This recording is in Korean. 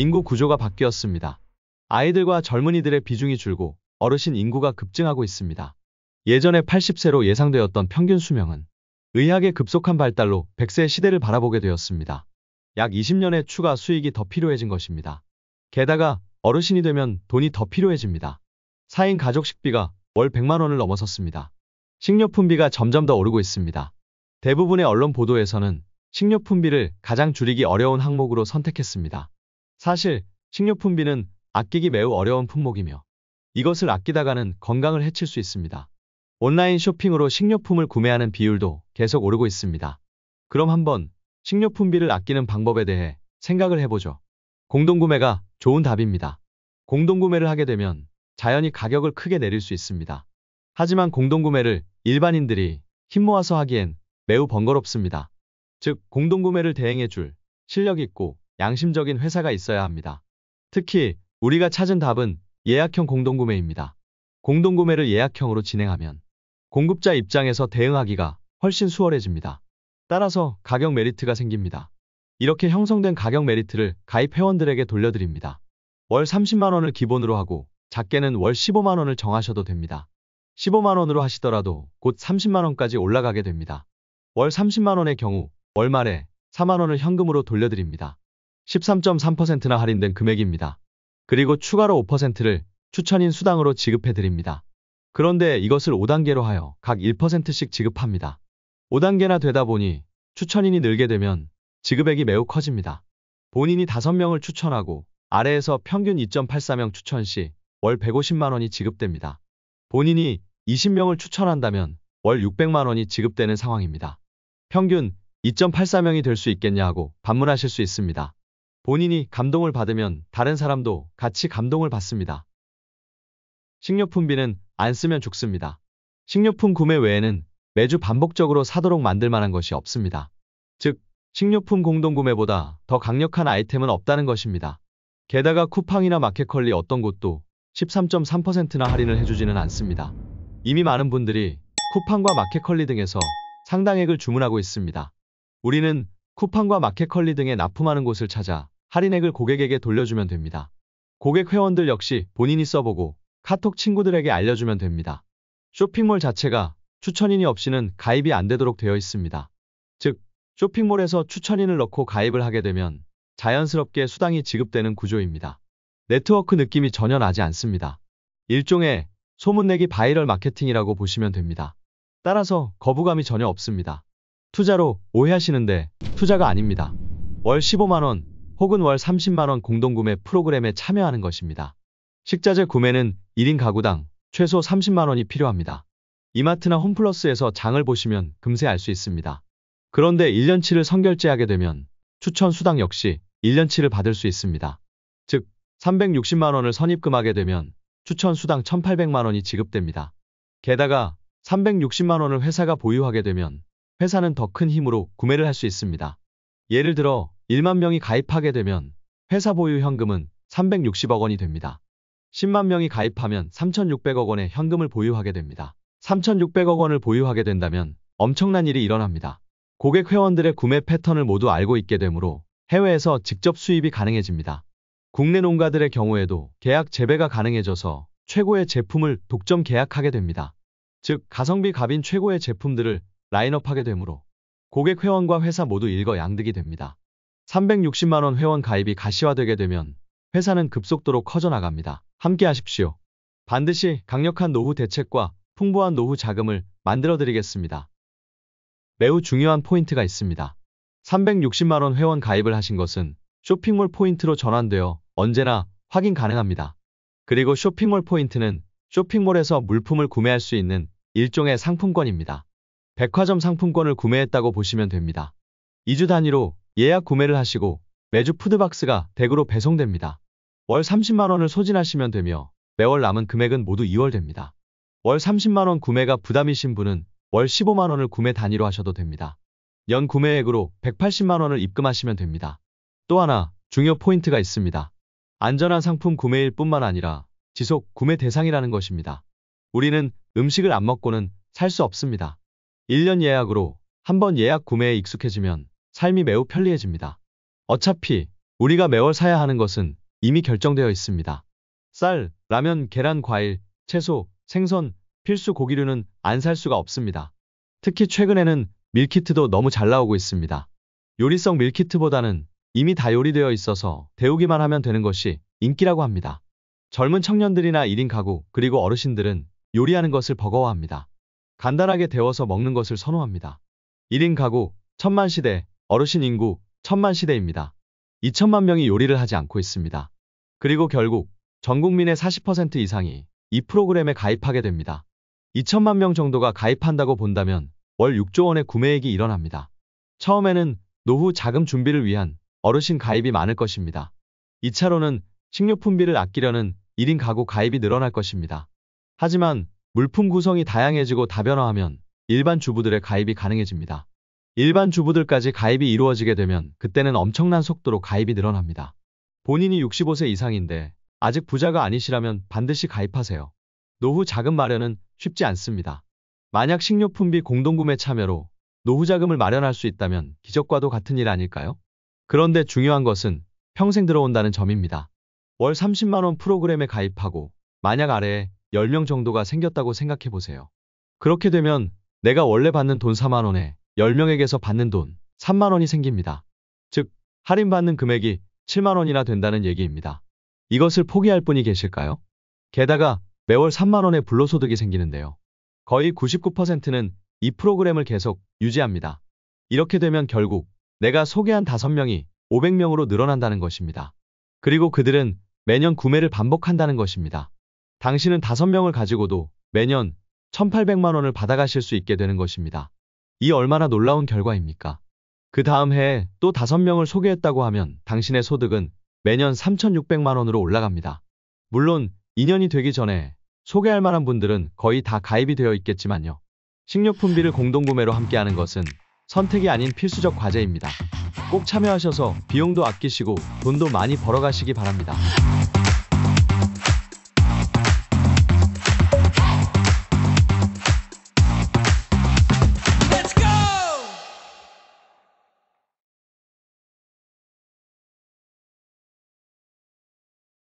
인구 구조가 바뀌었습니다. 아이들과 젊은이들의 비중이 줄고 어르신 인구가 급증하고 있습니다. 예전에 80세로 예상되었던 평균 수명은 의학의 급속한 발달로 100세 시대를 바라보게 되었습니다. 약 20년의 추가 수익이 더 필요해진 것입니다. 게다가 어르신이 되면 돈이 더 필요해집니다. 4인 가족 식비가 월 100만 원을 넘어섰습니다. 식료품비가 점점 더 오르고 있습니다. 대부분의 언론 보도에서는 식료품비를 가장 줄이기 어려운 항목으로 선택했습니다. 사실 식료품비는 아끼기 매우 어려운 품목이며 이것을 아끼다가는 건강을 해칠 수 있습니다. 온라인 쇼핑으로 식료품을 구매하는 비율도 계속 오르고 있습니다. 그럼 한번 식료품비를 아끼는 방법에 대해 생각을 해보죠. 공동구매가 좋은 답입니다. 공동구매를 하게 되면 자연히 가격을 크게 내릴 수 있습니다. 하지만 공동구매를 일반인들이 힘 모아서 하기엔 매우 번거롭습니다. 즉, 공동구매를 대행해줄 실력 있고 양심적인 회사가 있어야 합니다. 특히 우리가 찾은 답은 예약형 공동구매입니다. 공동구매를 예약형으로 진행하면 공급자 입장에서 대응하기가 훨씬 수월해집니다. 따라서 가격 메리트가 생깁니다. 이렇게 형성된 가격 메리트를 가입 회원들에게 돌려드립니다. 월 30만원을 기본으로 하고 작게는 월 15만원을 정하셔도 됩니다. 15만원으로 하시더라도 곧 30만원까지 올라가게 됩니다. 월 30만원의 경우 월말에 4만원을 현금으로 돌려드립니다. 13.3%나 할인된 금액입니다. 그리고 추가로 5%를 추천인 수당으로 지급해드립니다. 그런데 이것을 5단계로 하여 각 1%씩 지급합니다. 5단계나 되다 보니 추천인이 늘게 되면 지급액이 매우 커집니다. 본인이 5명을 추천하고 아래에서 평균 2.84명 추천 시 월 150만원이 지급됩니다. 본인이 20명을 추천한다면 월 600만원이 지급되는 상황입니다. 평균 2.84명이 될 수 있겠냐고 반문하실 수 있습니다. 본인이 감동을 받으면 다른 사람도 같이 감동을 받습니다. 식료품비는 안 쓰면 죽습니다. 식료품 구매 외에는 매주 반복적으로 사도록 만들 만한 것이 없습니다. 즉, 식료품 공동구매보다 더 강력한 아이템은 없다는 것입니다. 게다가 쿠팡이나 마켓컬리 어떤 곳도 13.3%나 할인을 해주지는 않습니다. 이미 많은 분들이 쿠팡과 마켓컬리 등에서 상당액을 주문하고 있습니다. 우리는 쿠팡과 마켓컬리 등에 납품하는 곳을 찾아 할인액을 고객에게 돌려주면 됩니다. 고객 회원들 역시 본인이 써보고 카톡 친구들에게 알려주면 됩니다. 쇼핑몰 자체가 추천인이 없이는 가입이 안 되도록 되어 있습니다. 즉, 쇼핑몰에서 추천인을 넣고 가입을 하게 되면 자연스럽게 수당이 지급되는 구조입니다. 네트워크 느낌이 전혀 나지 않습니다. 일종의 소문내기 바이럴 마케팅이라고 보시면 됩니다. 따라서 거부감이 전혀 없습니다. 투자로 오해하시는데 투자가 아닙니다. 월 15만원, 혹은 월 30만원 공동구매 프로그램에 참여하는 것입니다. 식자재 구매는 1인 가구당 최소 30만원이 필요합니다. 이마트나 홈플러스에서 장을 보시면 금세 알 수 있습니다. 그런데 1년치를 선결제하게 되면 추천 수당 역시 1년치를 받을 수 있습니다. 즉, 360만원을 선입금하게 되면 추천 수당 1800만원이 지급됩니다. 게다가 360만원을 회사가 보유하게 되면 회사는 더 큰 힘으로 구매를 할 수 있습니다. 예를 들어 1만 명이 가입하게 되면 회사 보유 현금은 360억 원이 됩니다. 10만 명이 가입하면 3,600억 원의 현금을 보유하게 됩니다. 3,600억 원을 보유하게 된다면 엄청난 일이 일어납니다. 고객 회원들의 구매 패턴을 모두 알고 있게 되므로 해외에서 직접 수입이 가능해집니다. 국내 농가들의 경우에도 계약 재배가 가능해져서 최고의 제품을 독점 계약하게 됩니다. 즉 가성비 갑인 최고의 제품들을 라인업하게 되므로 고객 회원과 회사 모두 일거양득이 됩니다. 360만원 회원 가입이 가시화되게 되면 회사는 급속도로 커져나갑니다. 함께 하십시오. 반드시 강력한 노후 대책과 풍부한 노후 자금을 만들어드리겠습니다. 매우 중요한 포인트가 있습니다. 360만원 회원 가입을 하신 것은 쇼핑몰 포인트로 전환되어 언제나 확인 가능합니다. 그리고 쇼핑몰 포인트는 쇼핑몰에서 물품을 구매할 수 있는 일종의 상품권입니다. 백화점 상품권을 구매했다고 보시면 됩니다. 2주 단위로 예약 구매를 하시고 매주 푸드박스가 댁으로 배송됩니다. 월 30만원을 소진하시면 되며 매월 남은 금액은 모두 2월됩니다. 월 30만원 구매가 부담이신 분은 월 15만원을 구매 단위로 하셔도 됩니다. 연 구매액으로 180만원을 입금하시면 됩니다. 또 하나 중요 포인트가 있습니다. 안전한 상품 구매일 뿐만 아니라 지속 구매 대상이라는 것입니다. 우리는 음식을 안 먹고는 살 수 없습니다. 1년 예약으로 한번 예약 구매에 익숙해지면 삶이 매우 편리해집니다. 어차피 우리가 매월 사야 하는 것은 이미 결정되어 있습니다. 쌀, 라면, 계란, 과일, 채소, 생선, 필수 고기류는 안 살 수가 없습니다. 특히 최근에는 밀키트도 너무 잘 나오고 있습니다. 요리성 밀키트보다는 이미 다 요리되어 있어서 데우기만 하면 되는 것이 인기라고 합니다. 젊은 청년들이나 1인 가구 그리고 어르신들은 요리하는 것을 버거워합니다. 간단하게 데워서 먹는 것을 선호합니다. 1인 가구, 천만 시대, 어르신 인구 천만 시대입니다. 2천만 명이 요리를 하지 않고 있습니다. 그리고 결국 전 국민의 40% 이상이 이 프로그램에 가입하게 됩니다. 2천만 명 정도가 가입한다고 본다면 월 6조 원의 구매액이 일어납니다. 처음에는 노후 자금 준비를 위한 어르신 가입이 많을 것입니다. 2차로는 식료품비를 아끼려는 1인 가구 가입이 늘어날 것입니다. 하지만 물품 구성이 다양해지고 다변화하면 일반 주부들의 가입이 가능해집니다. 일반 주부들까지 가입이 이루어지게 되면 그때는 엄청난 속도로 가입이 늘어납니다. 본인이 65세 이상인데 아직 부자가 아니시라면 반드시 가입하세요. 노후 자금 마련은 쉽지 않습니다. 만약 식료품비 공동구매 참여로 노후 자금을 마련할 수 있다면 기적과도 같은 일 아닐까요? 그런데 중요한 것은 평생 들어온다는 점입니다. 월 30만원 프로그램에 가입하고 만약 아래에 10명 정도가 생겼다고 생각해보세요. 그렇게 되면 내가 원래 받는 돈 4만원에 10명에게서 받는 돈 3만 원이 생깁니다. 즉, 할인받는 금액이 7만 원이나 된다는 얘기입니다. 이것을 포기할 분이 계실까요? 게다가 매월 3만 원의 불로소득이 생기는데요. 거의 99%는 이 프로그램을 계속 유지합니다. 이렇게 되면 결국 내가 소개한 5명이 500명으로 늘어난다는 것입니다. 그리고 그들은 매년 구매를 반복한다는 것입니다. 당신은 5명을 가지고도 매년 1800만 원을 받아가실 수 있게 되는 것입니다. 이 얼마나 놀라운 결과입니까? 그 다음 해에 또 5명을 소개했다고 하면 당신의 소득은 매년 3,600만 원으로 올라갑니다. 물론 2년이 되기 전에 소개할 만한 분들은 거의 다 가입이 되어 있겠지만요. 식료품비를 공동구매로 함께하는 것은 선택이 아닌 필수적 과제입니다. 꼭 참여하셔서 비용도 아끼시고 돈도 많이 벌어가시기 바랍니다.